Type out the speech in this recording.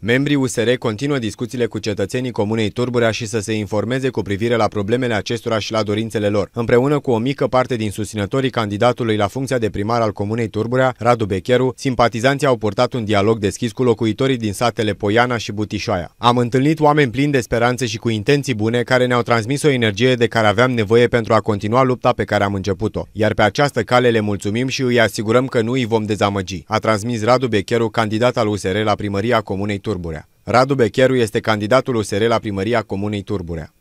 Membrii USR continuă discuțiile cu cetățenii Comunei Turburea și să se informeze cu privire la problemele acestora și la dorințele lor. Împreună cu o mică parte din susținătorii candidatului la funcția de primar al Comunei Turburea, Radu Becheru, simpatizanții au purtat un dialog deschis cu locuitorii din satele Poiana și Butișoaia. Am întâlnit oameni plini de speranțe și cu intenții bune care ne-au transmis o energie de care aveam nevoie pentru a continua lupta pe care am început-o. Iar pe această cale le mulțumim și îi asigurăm că nu îi vom dezamăgi, a transmis Radu Becheru, candidat al USR la primăria Comunei Turburea. Turburea. Radu Becheru este candidatul USR la primăria Comunei Turburea.